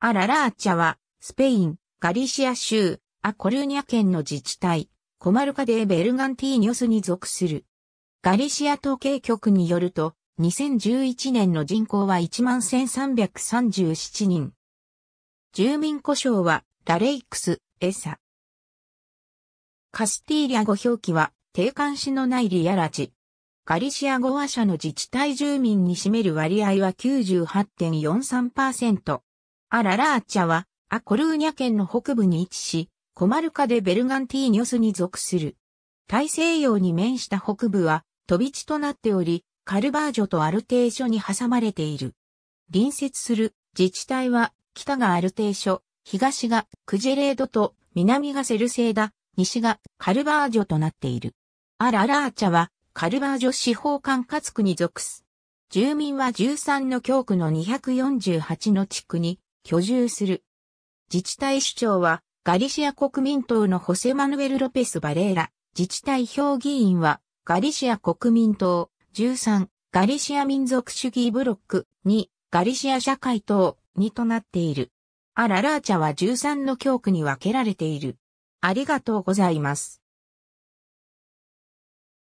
アララーチャは、スペイン、ガリシア州、アコルーニャ県の自治体、コマルカデーベルガンティーニョスに属する。ガリシア統計局によると、2011年の人口は11,337人。住民故障は、ラレイクス、エサ。カスティーリャ語表記は、定冠詞のないリアラジ。ガリシア語話者の自治体住民に占める割合は98.43%。アララーチャは、アコルーニャ県の北部に位置し、コマルカでベルガンティーニョスに属する。大西洋に面した北部は、飛び地となっており、カルバージョとアルテーショに挟まれている。隣接する自治体は、北がアルテーショ、東がクジェレードと南がセルセーダ、西がカルバージョとなっている。アララーチャは、カルバージョ司法管轄区に属す。住民は13の教区の248の地区に居住する。自治体首長は、ガリシア国民党のホセマヌエル・ロペス・バレーラ、自治体評議員は、ガリシア国民党、13、ガリシア民族主義ブロック、2、ガリシア社会党、2となっている。アララーチャは13の教区に分けられている。ありがとうございます。